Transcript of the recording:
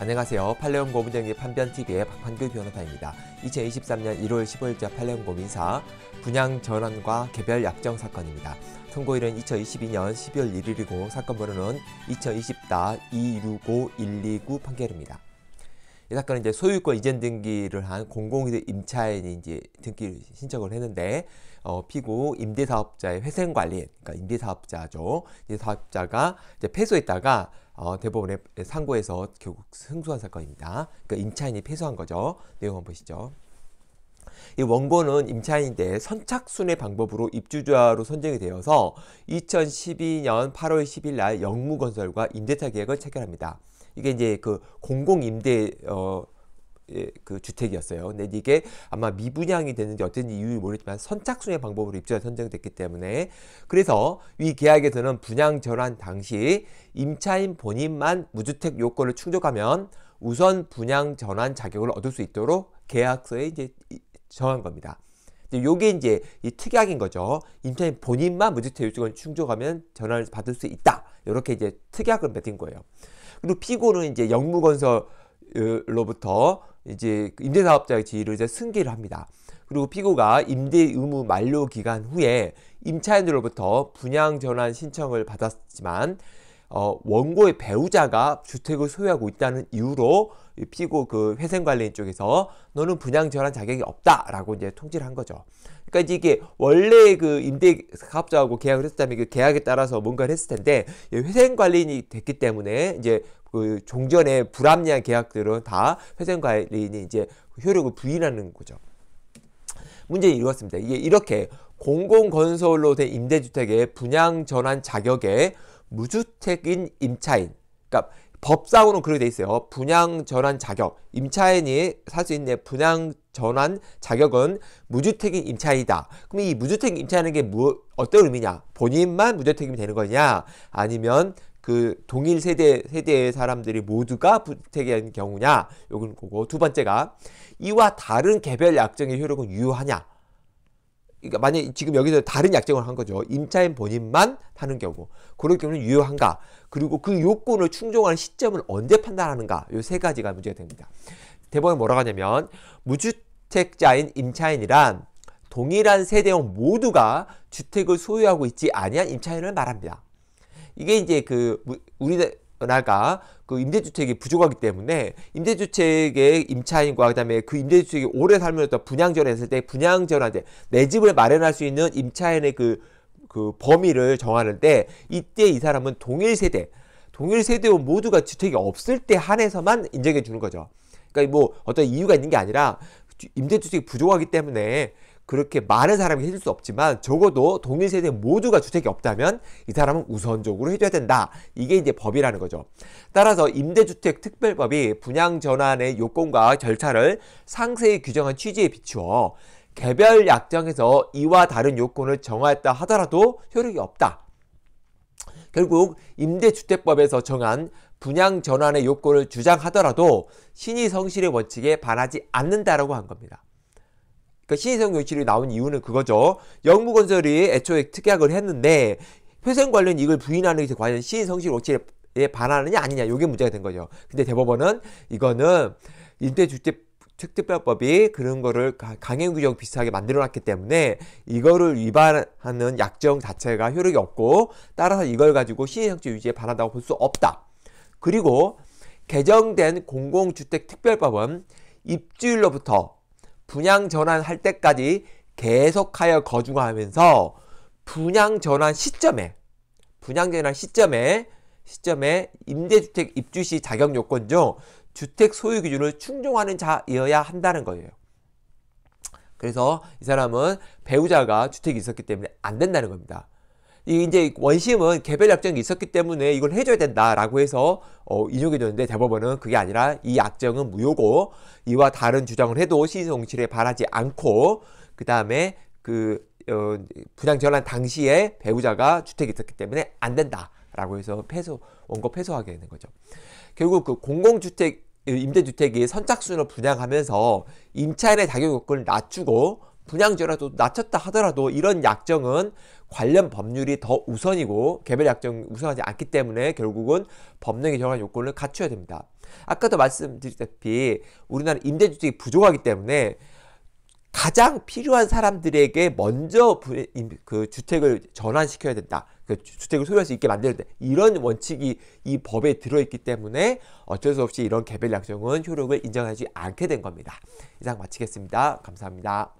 안녕하세요. 팔레온고문 정립 판변TV의 박판규 변호사입니다. 2023년 1월 15일자 팔레온고문 사 분양 전환과 개별 약정 사건입니다. 선고일은 2022년 12월 1일이고 사건 번호는 2020-265-129 판결입니다. 이 사건은 이제 소유권 이전 등기를 한 공공임대 임차인이 이제 등기를 신청을 했는데 어, 피고 임대사업자의 회생관리, 그러니까 임대사업자죠. 임대사업자가 이제 패소했다가 어, 대법원에 상고해서 결국 승소한 사건입니다. 그러니까 임차인이 패소한 거죠. 내용 한번 보시죠. 이 원고는 임차인인데 선착순의 방법으로 입주자로 선정이 되어서 2012년 8월 10일 날 영무건설과 임대차 계약을 체결합니다. 이게 이제 그 공공임대 어, 예, 그 주택이었어요. 근데 이게 아마 미분양이 되는지 어쩐지 이유를 모르지만 선착순의 방법으로 입주자 선정됐기 때문에 그래서 위 계약에서는 분양 전환 당시 임차인 본인만 무주택 요건을 충족하면 우선 분양 전환 자격을 얻을 수 있도록 계약서에 이제 정한 겁니다. 요게 이제 이 특약인 거죠. 임차인 본인만 무주택유주권 충족하면 전환을 받을 수 있다. 이렇게 이제 특약을 맺은 거예요. 그리고 피고는 이제 영무건설로부터 이제 임대사업자의 지위를 이제 승계를 합니다. 그리고 피고가 임대 의무 만료 기간 후에 임차인으로부터 분양 전환 신청을 받았지만 어, 원고의 배우자가 주택을 소유하고 있다는 이유로 피고 그 회생 관리인 쪽에서 너는 분양 전환 자격이 없다라고 이제 통지를 한 거죠. 그러니까 이게 원래 그 임대 사업자하고 계약을 했다면 그 계약에 따라서 뭔가를 했을 텐데 회생 관리인이 됐기 때문에 이제 그 종전에 불합리한 계약들은 다 회생 관리인이 이제 효력을 부인하는 거죠. 문제는 이렇습니다. 이게 이렇게 공공건설로 된 임대주택의 분양 전환 자격에 무주택인 임차인 그러니까 법상으로 그렇게 돼 있어요. 분양 전환 자격. 임차인이 살 수 있는 분양 전환 자격은 무주택인 임차인이다. 그럼 이 무주택 임차인은 게 뭐, 어떤 의미냐? 본인만 무주택임이 되는 거냐? 아니면 그 동일 세대 세대의 사람들이 모두가 부택인 경우냐? 요건 그거. 두 번째가 이와 다른 개별 약정의 효력은 유효하냐? 그러니까 만약 지금 여기서 다른 약정을 한 거죠. 임차인 본인만 하는 경우. 그럴 경우는 유효한가? 그리고 그 요건을 충족하는 시점을 언제 판단하는가? 요 세 가지가 문제가 됩니다. 대법원이 뭐라고 하냐면 무주택자인 임차인이란 동일한 세대원 모두가 주택을 소유하고 있지 아니한 임차인을 말합니다. 이게 이제 그 우리 은하가 그 임대주택이 부족하기 때문에 임대주택의 임차인과 그다음에 그 임대주택이 오래 살면서 분양전했을 환때분양전환제내 집을 마련할 수 있는 임차인의 그, 그 범위를 정하는데 이때 이 사람은 동일 세대 동일 세대 모두가 주택이 없을 때 한해서만 인정해 주는 거죠. 그러니까 뭐 어떤 이유가 있는 게 아니라 임대주택이 부족하기 때문에 그렇게 많은 사람이 해줄 수 없지만 적어도 동일 세대 모두가 주택이 없다면 이 사람은 우선적으로 해줘야 된다. 이게 이제 법이라는 거죠. 따라서 임대주택 특별법이 분양 전환의 요건과 절차를 상세히 규정한 취지에 비추어 개별 약정에서 이와 다른 요건을 정하였다 하더라도 효력이 없다. 결국 임대주택법에서 정한 분양 전환의 요건을 주장하더라도 신의 성실의 원칙에 반하지 않는다라고 한 겁니다. 그러니까 신의성 유실이 나온 이유는 그거죠. 영무건설이 애초에 특약을 했는데 회생 관련 이익을 부인하는 게 과연 시의성실 오치에 반하느냐 아니냐 이게 문제가 된 거죠. 근데 대법원은 이거는 임대주택 특별법이 그런 거를 강행 규정 비슷하게 만들어 놨기 때문에 이거를 위반하는 약정 자체가 효력이 없고 따라서 이걸 가지고 시행성치 유지에 반한다고 볼 수 없다. 그리고 개정된 공공주택특별법은 입주일로부터 분양 전환할 때까지 계속하여 거주하면서 분양 전환 시점에 분양 전환 시점에 시점에 임대주택 입주 시 자격 요건 중 주택 소유 기준을 충족하는 자이어야 한다는 거예요. 그래서 이 사람은 배우자가 주택이 있었기 때문에 안 된다는 겁니다. 이 이제 원심은 개별 약정이 있었기 때문에 이걸 해줘야 된다라고 해서 어, 인용해줬는데 대법원은 그게 아니라 이 약정은 무효고 이와 다른 주장을 해도 시의성실에 바라지 않고 그 다음에 그 어, 분양 전환 당시에 배우자가 주택이 있었기 때문에 안 된다라고 해서 패소 원고 패소하게 되는 거죠. 결국 그 공공주택 어, 임대주택이 선착순으로 분양하면서 임차인의 자격 요건을 낮추고 분양제라도 낮췄다 하더라도 이런 약정은 관련 법률이 더 우선이고 개별 약정 우선하지 않기 때문에 결국은 법령에 정한 요건을 갖춰야 됩니다. 아까도 말씀드렸다시피 우리나라 임대주택이 부족하기 때문에 가장 필요한 사람들에게 먼저 그 주택을 전환시켜야 된다. 그 주택을 소유할 수 있게 만들때 이런 원칙이 이 법에 들어있기 때문에 어쩔 수 없이 이런 개별 약정은 효력을 인정하지 않게 된 겁니다. 이상 마치겠습니다. 감사합니다.